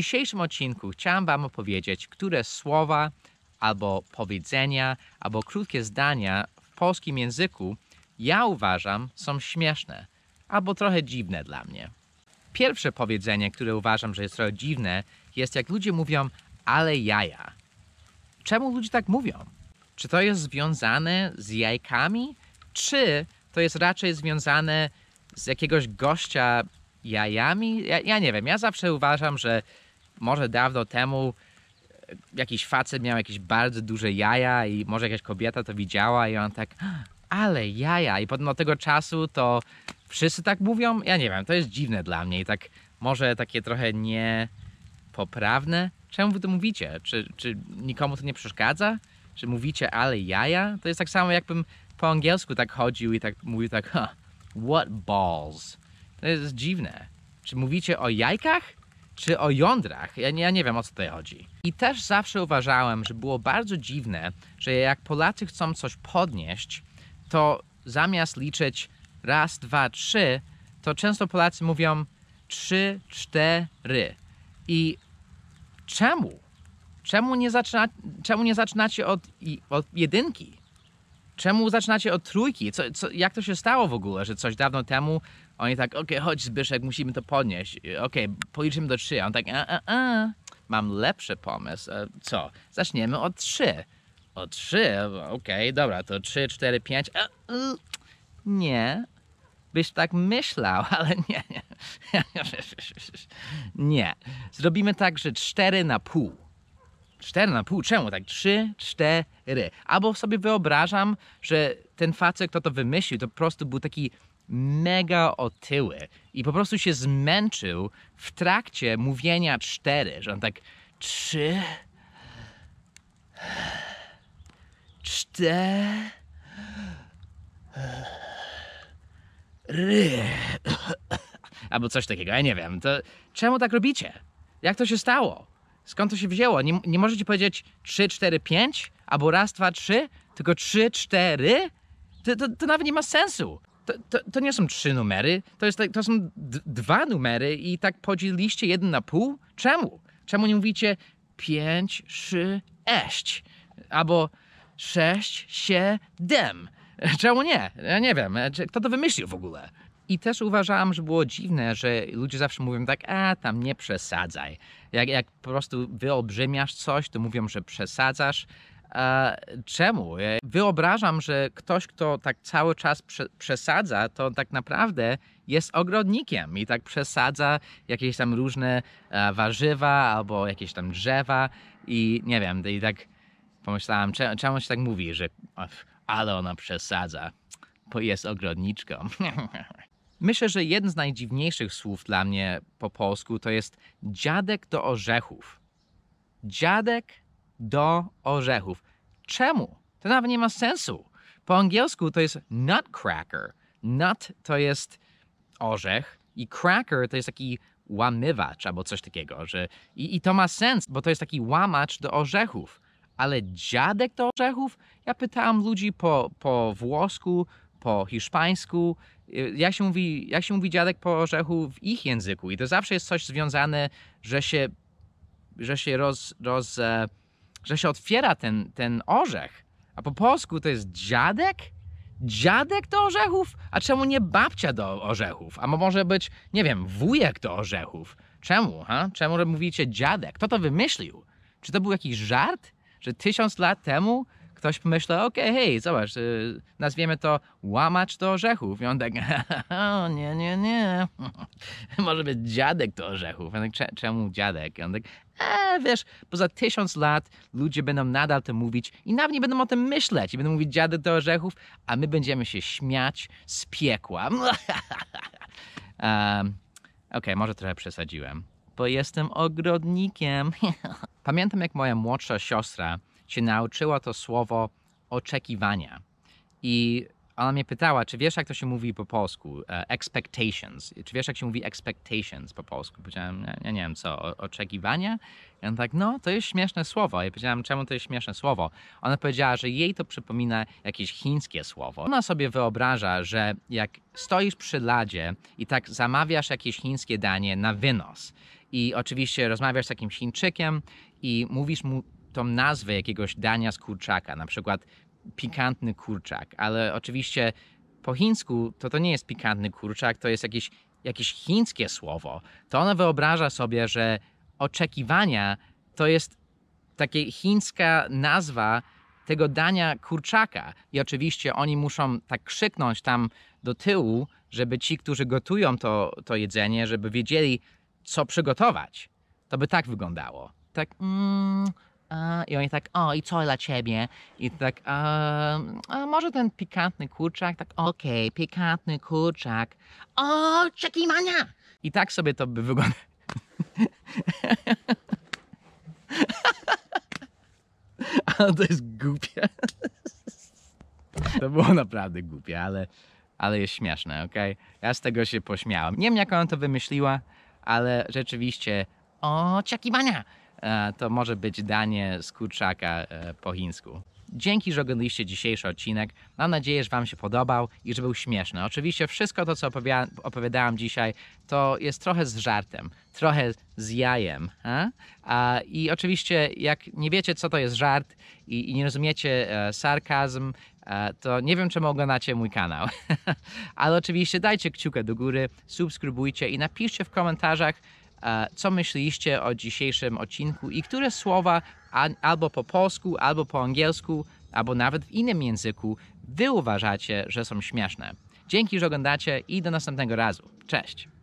dzisiejszym odcinku chciałem Wam opowiedzieć, które słowa albo powiedzenia, albo krótkie zdania w polskim języku ja uważam są śmieszne albo trochę dziwne dla mnie. Pierwsze powiedzenie, które uważam, że jest trochę dziwne, jest jak ludzie mówią ale jaja. Czemu ludzie tak mówią? Czy to jest związane z jajkami, czy to jest raczej związane z jakiegoś gościa jajami? Ja, ja nie wiem, ja zawsze uważam, że może dawno temu e, jakiś facet miał jakieś bardzo duże jaja i może jakaś kobieta to widziała i on tak ale jaja i potem od tego czasu to wszyscy tak mówią, ja nie wiem, to jest dziwne dla mnie i tak może takie trochę niepoprawne. Czemu wy to mówicie? Czy, czy nikomu to nie przeszkadza? Czy mówicie ale jaja? To jest tak samo jakbym po angielsku tak chodził i tak mówił tak huh, what balls? To jest dziwne. Czy mówicie o jajkach? czy o jądrach. Ja nie, ja nie wiem o co tutaj chodzi. I też zawsze uważałem, że było bardzo dziwne, że jak Polacy chcą coś podnieść, to zamiast liczyć raz, dwa, trzy, to często Polacy mówią trzy, cztery. I czemu? Czemu nie, zaczyna, czemu nie zaczynacie od, od jedynki? Czemu zaczynacie od trójki? Co, co, jak to się stało w ogóle, że coś dawno temu oni tak, okej, okay, chodź Zbyszek, musimy to podnieść. Okej, okay, policzymy do trzy. A on tak, a, a, a. mam lepszy pomysł. E, co? Zaczniemy od trzy. Od trzy? Okej, okay, dobra, to trzy, cztery, pięć. E, e, nie. Byś tak myślał, ale nie, nie. Nie. Zrobimy tak, że cztery na pół. Cztery na pół? Czemu tak? Trzy, cztery. Albo sobie wyobrażam, że ten facet, kto to wymyślił, to po prostu był taki mega otyły i po prostu się zmęczył w trakcie mówienia cztery, że on tak trzy, cztery, albo coś takiego, ja nie wiem. To czemu tak robicie? Jak to się stało? skąd to się wzięło. Nie, nie możecie powiedzieć 3, 4, 5 albo raz, dwa, trzy, tylko 3, 4. To, to, to nawet nie ma sensu. To, to, to, nie są trzy numery, to, jest, tak, to są dwa numery i tak podzieliliście jeden na pół. Czemu? Czemu nie mówicie 5, 3, 6 albo 6, 7? Czemu nie? Ja nie wiem. Kto to wymyślił w ogóle? I też uważałam, że było dziwne, że ludzie zawsze mówią tak, a tam nie przesadzaj. Jak, jak po prostu wyolbrzymiasz coś, to mówią, że przesadzasz. E, czemu? Wyobrażam, że ktoś, kto tak cały czas prze, przesadza, to tak naprawdę jest ogrodnikiem i tak przesadza jakieś tam różne e, warzywa albo jakieś tam drzewa i nie wiem, i tak pomyślałam, czemu się tak mówi, że ale ona przesadza, bo jest ogrodniczką. Myślę, że jeden z najdziwniejszych słów dla mnie po polsku to jest dziadek do orzechów. Dziadek do orzechów. Czemu? To nawet nie ma sensu. Po angielsku to jest nutcracker. Nut to jest orzech i cracker to jest taki łamywacz albo coś takiego. Że... I, I to ma sens, bo to jest taki łamacz do orzechów. Ale dziadek do orzechów? Ja pytałam ludzi po, po włosku, po hiszpańsku, Y, jak się, mówi, jak się mówi dziadek po orzechu w ich języku i to zawsze jest coś związane, że się, że się, roz, roz, e, że się otwiera ten, ten orzech. A po polsku to jest dziadek? Dziadek do orzechów? A czemu nie babcia do orzechów? A może być, nie wiem, wujek do orzechów? Czemu, ha? Czemu mówicie dziadek? Kto to wymyślił? Czy to był jakiś żart? Że tysiąc lat temu ktoś pomyśla, okej, okay, hej, zobacz, y, nazwiemy to łamacz do orzechów. I on tak, o, nie, nie, nie, może być dziadek do orzechów. I on tak, czemu dziadek? I on tak, e, wiesz, poza tysiąc lat ludzie będą nadal to mówić i nawet nie będą o tym myśleć. I będą mówić dziadek do orzechów, a my będziemy się śmiać z piekła. um, okej, okay, może trochę przesadziłem, bo jestem ogrodnikiem. Pamiętam, jak moja młodsza siostra się nauczyła to słowo oczekiwania. I ona mnie pytała, czy wiesz, jak to się mówi po polsku? E, expectations. Czy wiesz, jak się mówi expectations po polsku? Powiedziałem, ja, nie wiem co, oczekiwania? I ona tak, no, to jest śmieszne słowo. Ja powiedziałem, czemu to jest śmieszne słowo? Ona powiedziała, że jej to przypomina jakieś chińskie słowo. Ona sobie wyobraża, że jak stoisz przy ladzie i tak zamawiasz jakieś chińskie danie na wynos i oczywiście rozmawiasz z jakimś Chińczykiem i mówisz mu tą nazwę jakiegoś dania z kurczaka, na przykład pikantny kurczak, ale oczywiście po chińsku to to nie jest pikantny kurczak, to jest jakieś, jakieś chińskie słowo. To ona wyobraża sobie, że oczekiwania to jest taka chińska nazwa tego dania kurczaka. I oczywiście oni muszą tak krzyknąć tam do tyłu, żeby ci, którzy gotują to, to jedzenie, żeby wiedzieli, co przygotować. To by tak wyglądało. Tak, mm, a, i oni tak, o i co dla ciebie? I tak, a, a może ten pikantny kurczak? Tak, okej, okay, pikantny kurczak. O, czekimania! I tak sobie to by wyglądało. ale to jest głupie. to było naprawdę głupie, ale, ale jest śmieszne, ok? Ja z tego się pośmiałam. Nie wiem, jak ona to wymyśliła, ale rzeczywiście czekiwania! E, to może być danie z kurczaka e, po chińsku. Dzięki, że oglądaliście dzisiejszy odcinek. Mam nadzieję, że Wam się podobał i że był śmieszny. Oczywiście wszystko to, co opowiadałam dzisiaj, to jest trochę z żartem, trochę z jajem. A? A, I oczywiście, jak nie wiecie, co to jest żart i, i nie rozumiecie e, sarkazm, e, to nie wiem, czemu oglądacie mój kanał. Ale oczywiście dajcie kciukę do góry, subskrybujcie i napiszcie w komentarzach, co myśliście o dzisiejszym odcinku i które słowa albo po polsku, albo po angielsku, albo nawet w innym języku wy uważacie, że są śmieszne. Dzięki, że oglądacie i do następnego razu. Cześć!